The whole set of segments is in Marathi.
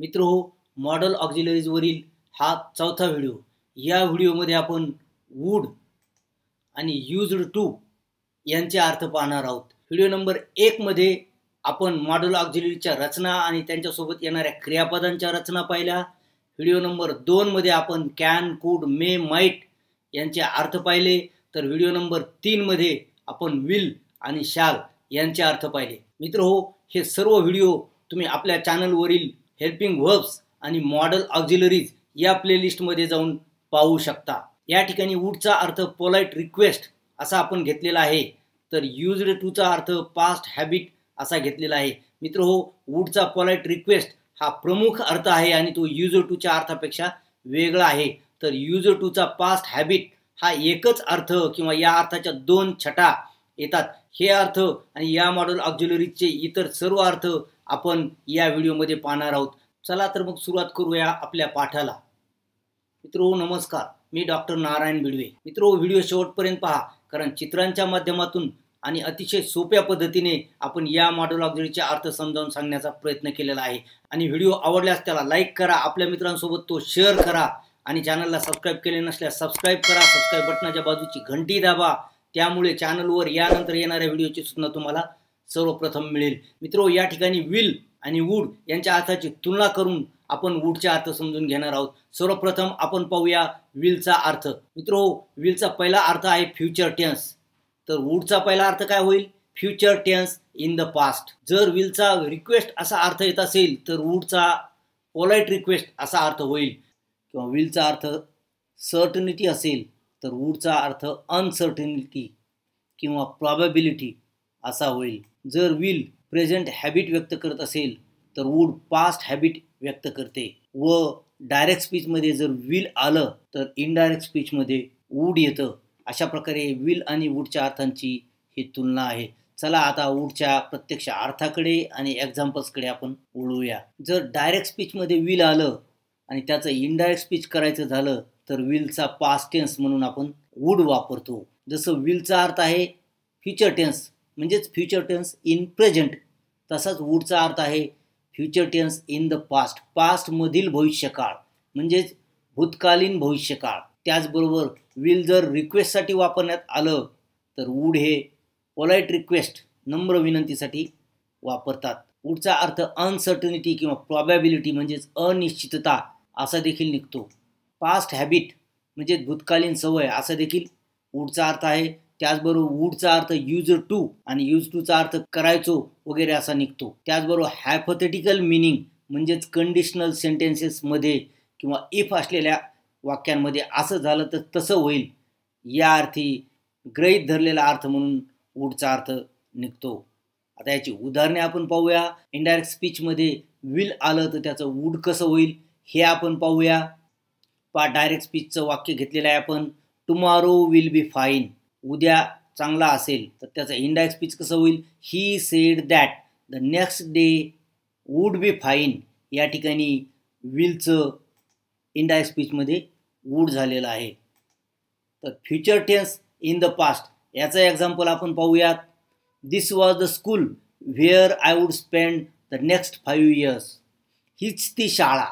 मित्र हो मॉडल ऑक्झिलरीजवरील हा चौथा व्हिडिओ या व्हिडिओमध्ये आपण वूड आणि यूज्ड टू यांचे अर्थ पाहणार आहोत व्हिडिओ नंबर एकमध्ये आपण मॉडल ऑक्झिलरीच्या रचना आणि त्यांच्यासोबत येणाऱ्या क्रियापदांच्या रचना पाहिल्या व्हिडिओ नंबर दोनमध्ये आपण कॅन कूड मे माईट यांचे अर्थ पाहिले तर व्हिडिओ नंबर तीनमध्ये आपण विल आणि शाल यांचे अर्थ पाहिले मित्र हो हे सर्व व्हिडिओ तुम्ही आपल्या चॅनलवरील हेल्पिंग वर्ब्स आणि मॉडल ऑक्झिलरीज या प्लेलिस्टमध्ये जाऊन पाहू शकता या ठिकाणी वूडचा अर्थ पोलाईट रिक्वेस्ट असा आपण घेतलेला आहे तर युजड टूचा अर्थ पास्ट हॅबिट असा घेतलेला आहे मित्र हो वूडचा पोलाईट रिक्वेस्ट हा प्रमुख अर्थ आहे आणि तो युज टूच्या अर्थापेक्षा वेगळा आहे तर युज टूचा पास्ट हॅबिट हा एकच अर्थ किंवा या अर्थाच्या दोन छटा येतात हे अर्थ आणि या मॉडल ऑक्झिलरीजचे इतर सर्व अर्थ आपण या व्हिडिओमध्ये पाहणार आहोत चला तर मग सुरुवात करूया आपल्या पाठाला मित्रो नमस्कार मी डॉक्टर नारायण बिडवे मित्रो व्हिडिओ शेवटपर्यंत पहा कारण चित्रांच्या माध्यमातून आणि अतिशय सोप्या पद्धतीने आपण या मॉडेल अर्थ समजावून सांगण्याचा प्रयत्न केलेला आहे आणि व्हिडिओ आवडल्यास त्याला लाईक करा आपल्या मित्रांसोबत तो शेअर करा आणि चॅनलला सबस्क्राईब केले नसल्यास सबस्क्राईब करा सबस्क्राईब बटनाच्या बाजूची घंटी दाबा त्यामुळे चॅनलवर यानंतर येणाऱ्या व्हिडिओची सूचना तुम्हाला सर्वप्रथम मिळेल मित्रो या ठिकाणी विल आणि वूड यांच्या अर्थाची तुलना करून आपण वूडचा अर्थ समजून घेणार आहोत सर्वप्रथम आपण पाहूया विलचा अर्थ मित्रो विलचा पहिला अर्थ आहे फ्युचर टेन्स तर वूडचा पहिला अर्थ काय होईल future tense in the past जर विलचा रिक्वेस्ट असा अर्थ येत असेल तर वूडचा पोलाईट रिक्वेस्ट असा अर्थ होईल किंवा विलचा अर्थ सर्टनिटी असेल तर वूडचा अर्थ अनसर्टनिटी किंवा प्रॉबेबिलिटी असा होईल जर विल प्रेझेंट हॅबिट व्यक्त करत असेल तर वूड पास्ट हॅबिट व्यक्त करते व डायरेक्ट स्पीचमध्ये जर विल आलं तर इनडायरेक्ट स्पीचमध्ये वूड येतं अशा प्रकारे विल आणि वूडच्या अर्थांची ही तुलना आहे चला आता वूडच्या प्रत्यक्ष अर्थाकडे आणि एक्झाम्पल्सकडे आपण ओळूया जर डायरेक्ट स्पीचमध्ये विल आलं आणि त्याचं इनडायरेक्ट स्पीच करायचं झालं तर विलचा पास्ट टेन्स म्हणून आपण वूड वापरतो जसं विलचा अर्थ आहे फ्युचर टेन्स म्हणजेच फ्युचर टेन्स इन प्रेझेंट तसाच वूडचा अर्थ आहे future tense in the past पास्टमधील भविष्यकाळ म्हणजेच भूतकालीन भविष्यकाळ त्याचबरोबर विल जर रिक्वेस्टसाठी वापरण्यात आलं तर वूड हे पोलाईट रिक्वेस्ट नम्र विनंतीसाठी वापरतात वूडचा अर्थ अनसर्टनिटी किंवा प्रॉबॅबिलिटी म्हणजेच अनिश्चितता असा देखील निघतो पास्ट हॅबिट म्हणजेच भूतकालीन सवय असा देखील वूडचा अर्थ आहे त्याचबरोबर वूडचा अर्थ युज टू आणि यूज टूचा अर्थ करायचो वगैरे असा निघतो त्याचबरोबर हॅपथेटिकल मिनिंग म्हणजेच कंडिशनल सेंटेन्सेसमध्ये किंवा इफ असलेल्या वाक्यांमध्ये असं झालं तर तसं होईल या अर्थी ग्रहित धरलेला अर्थ म्हणून वूडचा अर्थ निघतो आता याची उदाहरणे आपण पाहूया इनडायरेक्ट स्पीचमध्ये विल आलं तर त्याचं वूड कसं होईल हे आपण पाहूया पा डायरेक्ट स्पीचचं वाक्य घेतलेलं आहे आपण टुमारो विल बी फाईन उद्या चांगला असेल तर त्याचा इंडाय स्पीच कसं होईल he said that the next day would be fine या ठिकाणी विलचं इंडाय स्पीचमध्ये वूड झालेलं आहे तर future tense in the past याचं एक्झाम्पल आपण पाहूयात this was the school where I would spend the next five years हीच ती शाळा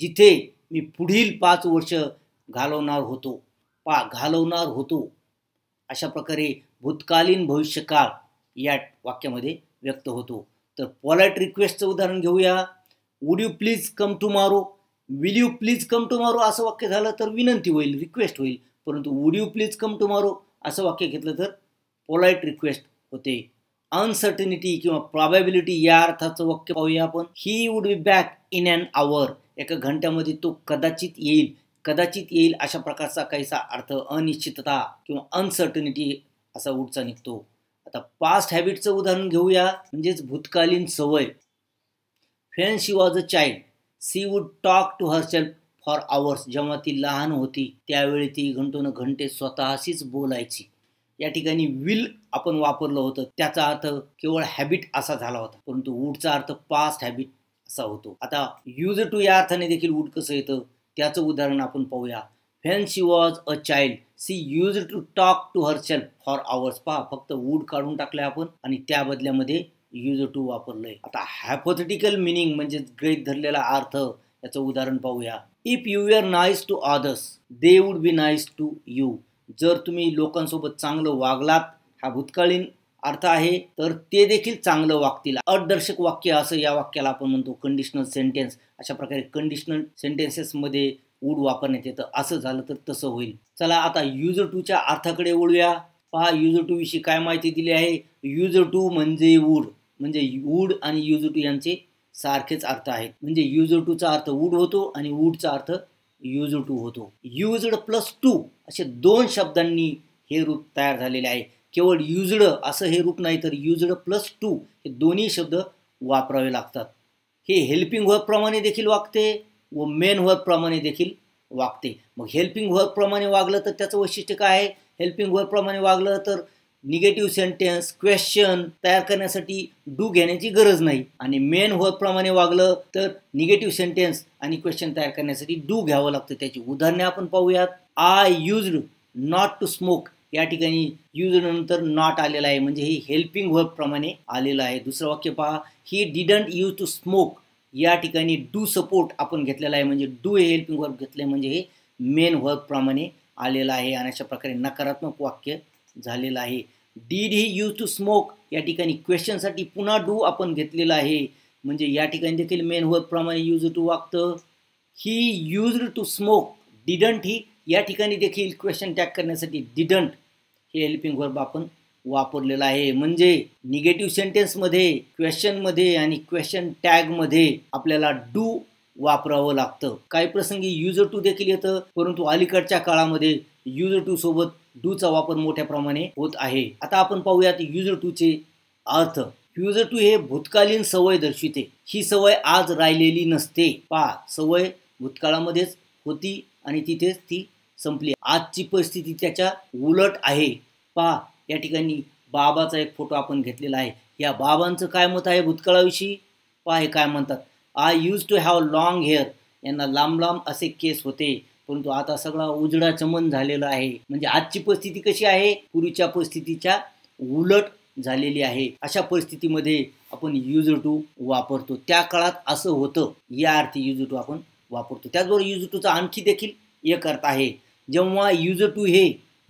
जिथे मी पुढील पाच वर्ष घालवणार होतो पा घालवणार होतो अशा प्रकारे भूतकालीन भविष्यकाळ या वाक्यामध्ये व्यक्त होतो तर पॉलाईट रिक्वेस्टचं उदाहरण घेऊया would you please come tomorrow will you please come to tomorrow असं वाक्य झालं तर विनंती होईल रिक्वेस्ट होईल परंतु would you please come tomorrow असं वाक्य घेतलं तर पोलाईट रिक्वेस्ट होते अनसर्टनिटी किंवा प्रॉबॅबिलिटी या अर्थाचं वाक्य पाहूया आपण he would be back in an hour एका घंट्यामध्ये तो कदाचित येईल कदाचित येईल अशा प्रकारचा काहीसा अर्थ अनिश्चितता किंवा अनसर्टनिटी असा उठचा निघतो आता पास्ट हॅबिटचं उदाहरण घेऊया म्हणजेच भूतकालीन सवय फ्रेन she was a child she would talk to self for hours जेव्हा ती लहान होती त्यावेळी ती घंटोन घंटे स्वतःशीच बोलायची या ठिकाणी विल आपण वापरलं होतं त्याचा अर्थ केवळ हॅबिट असा झाला होता परंतु वूडचा अर्थ पास्ट हॅबिट असा होतो आता यूज टू या अर्थाने देखील वूड कसं येतं त्याचं उदाहरण आपण पाहूया when she was a child she used to talk to herself for hours पहा फक्त वूड काढून टाकलंय आपण आणि त्या बदल्यामध्ये यूज टू वापरलंय आता हॅपोथेटिकल मिनिंग म्हणजे ग्रेट धरलेला अर्थ याचं उदाहरण पाहूया if you are nice to others they would be nice to you जर तुम्ही लोकांसोबत चांगलं वागलात हा भूतकाळीन अर्थ आहे तर ते देखील चांगलं वागतील अदर्शक वाक्य असं या वाक्याला आपण म्हणतो कंडिशनल सेंटेन्स अशा प्रकारे कंडिशनल सेंटेन्सेसमध्ये वूड वापरण्यात येतं असं झालं तर तसं होईल चला आता युजर टूच्या अर्थाकडे ओळूया पहा युजर टू विषयी काय माहिती दिली आहे युजर टू म्हणजे वूड म्हणजे वूड आणि युजर टू यांचे सारखेच अर्थ आहेत म्हणजे युजर टूचा अर्थ वूड होतो आणि वूडचा अर्थ युजर टू होतो युजड प्लस टू असे दोन शब्दांनी हे रूप तयार झालेले आहे केवळ युजड असं हे रूप नाही तर युजड प्लस टू हे दोन्ही शब्द वापरावे लागतात हे हेल्पिंग वर्कप्रमाणे देखील वागते व मेन वर्कप्रमाणे देखील वागते मग हेल्पिंग वर्कप्रमाणे वागलं तर त्याचं वैशिष्ट्य काय आहे हेल्पिंग वर्कप्रमाणे वागलं तर निगेटिव्ह सेंटेन्स क्वेश्चन तयार करण्यासाठी डू घेण्याची गरज नाही आणि मेन वर्कप्रमाणे वागलं तर निगेटिव्ह सेंटेन्स आणि क्वेश्चन तयार करण्यासाठी डू घ्यावं लागतं त्याची उदाहरणे आपण पाहूयात I used not to smoke या ठिकाणी यूज नंतर नॉट आलेलं आहे म्हणजे हे हेल्पिंग प्रमाणे आलेलं आहे दुसरं वाक्य पहा he didn't use to smoke या ठिकाणी डू सपोर्ट आपण घेतलेला आहे म्हणजे डू हे हेल्पिंग वर्क घेतलं म्हणजे हे मेन प्रमाणे आलेलं आहे आणि अशा प्रकारे नकारात्मक वाक्य झालेलं आहे did he use to smoke या ठिकाणी क्वेश्चनसाठी पुन्हा डू आपण घेतलेलं आहे म्हणजे या ठिकाणी देखील मेन प्रमाणे यूज टू वागतं he use to smoke didn't he या ठिकाणी देखील क्वेश्चन टॅग करण्यासाठी डिडंट हे हेल्पिंग वर्ब आपण वापरलेलं आहे म्हणजे निगेटिव्ह सेंटेन्समध्ये क्वेश्चनमध्ये आणि क्वेश्चन टॅगमध्ये आपल्याला डू वापरावं लागतं काही प्रसंगी युजर टू देखील येतं परंतु अलीकडच्या काळामध्ये युजर टू सोबत डूचा वापर मोठ्या प्रमाणे होत आहे आता आपण पाहूयात युजर टूचे अर्थ युजर टू हे भूतकालीन सवय दर्शविते ही सवय आज राहिलेली नसते पा सवय भूतकाळामध्येच होती आणि तिथेच ती संपली आजची परिस्थिती त्याच्या उलट आहे पहा या ठिकाणी बाबाचा एक फोटो आपण घेतलेला आहे या बाबांचं काय मत आहे भूतकाळाविषयी पा हे काय म्हणतात I used to have long hair यांना लांब लांब असे केस होते परंतु आता सगळा उजडा चमन झालेला आहे म्हणजे आजची परिस्थिती कशी आहे पूर्वीच्या परिस्थितीच्या उलट झालेली आहे अशा परिस्थितीमध्ये आपण यूज टू वापरतो त्या काळात असं होतं या अर्थी यूज टू आपण वापरतो त्याचबरोबर टू टूचा आणखी देखील एक अर्थ आहे जेव्हा यूज टू हे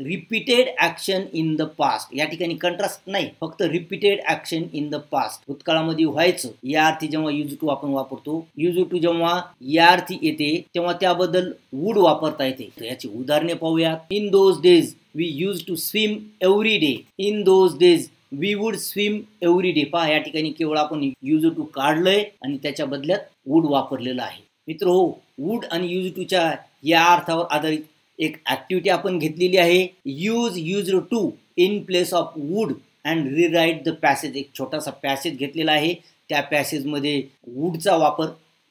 repeated action in the past या ठिकाणी कंट्रास्ट नाही फक्त repeated action in the past भूतकाळामध्ये व्हायचं या अर्थी जेव्हा युज टू आपण वापरतो युज टू जेव्हा या अर्थी येते तेव्हा त्याबद्दल वूड वापरता येते याची उदाहरणे पाहूयात in those days we used to swim every day in those days we would swim every day पहा या ठिकाणी केवळ आपण युज टू काढलंय आणि त्याच्या बदल्यात वूड वापरलेलं आहे मित्र हो वूड आणि युज टूच्या या अर्थावर आधारित एक ॲक्टिव्हिटी आपण घेतलेली आहे use used to in place of would and rewrite the passage एक छोटासा पॅसेज घेतलेला आहे त्या पॅसेजमध्ये वूडचा वापर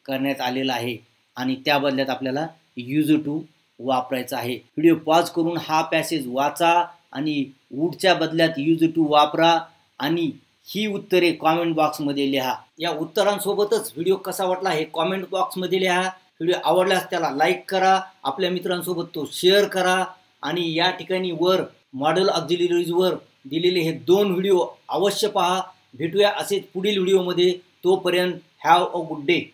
करण्यात आलेला आहे आणि त्या बदल्यात आपल्याला यूज टू वापरायचा आहे व्हिडिओ पॉज करून हा पॅसेज वाचा आणि वूडच्या बदल्यात यूज टू वापरा आणि ही उत्तरे कॉमेंट बॉक्समध्ये लिहा या उत्तरांसोबतच व्हिडिओ कसा वाटला हे कॉमेंट बॉक्समध्ये लिहा व्हिडिओ आवडल्यास त्याला लाईक करा आपल्या मित्रांसोबत तो शेअर करा आणि या ठिकाणी वर मॉडेल वर दिलेले हे दोन व्हिडिओ अवश्य पहा भेटूया असेच पुढील व्हिडिओमध्ये तोपर्यंत हॅव अ गुड डे